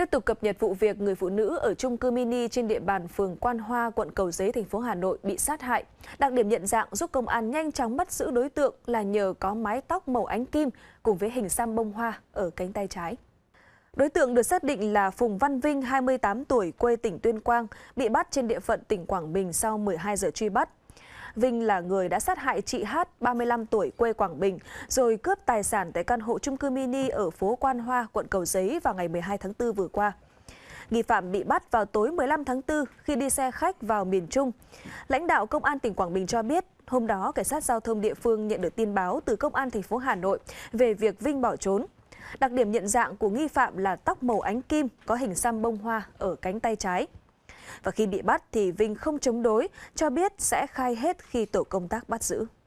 Tiếp tục cập nhật vụ việc người phụ nữ ở chung cư mini trên địa bàn phường Quan Hoa, quận Cầu Giấy, thành phố Hà Nội bị sát hại. Đặc điểm nhận dạng giúp công an nhanh chóng bắt giữ đối tượng là nhờ có mái tóc màu ánh kim cùng với hình xăm bông hoa ở cánh tay trái. Đối tượng được xác định là Phùng Văn Vinh, 28 tuổi, quê tỉnh Tuyên Quang, bị bắt trên địa phận tỉnh Quảng Bình sau 12 giờ truy bắt. Vinh là người đã sát hại chị Hát, 35 tuổi, quê Quảng Bình, rồi cướp tài sản tại căn hộ chung cư mini ở phố Quan Hoa, quận Cầu Giấy vào ngày 12 tháng 4 vừa qua. Nghi phạm bị bắt vào tối 15 tháng 4 khi đi xe khách vào miền Trung. Lãnh đạo Công an tỉnh Quảng Bình cho biết, hôm đó cảnh sát giao thông địa phương nhận được tin báo từ Công an thành phố Hà Nội về việc Vinh bỏ trốn. Đặc điểm nhận dạng của nghi phạm là tóc màu ánh kim có hình xăm bông hoa ở cánh tay trái. Và khi bị bắt thì Vinh không chống đối, cho biết sẽ khai hết khi tổ công tác bắt giữ.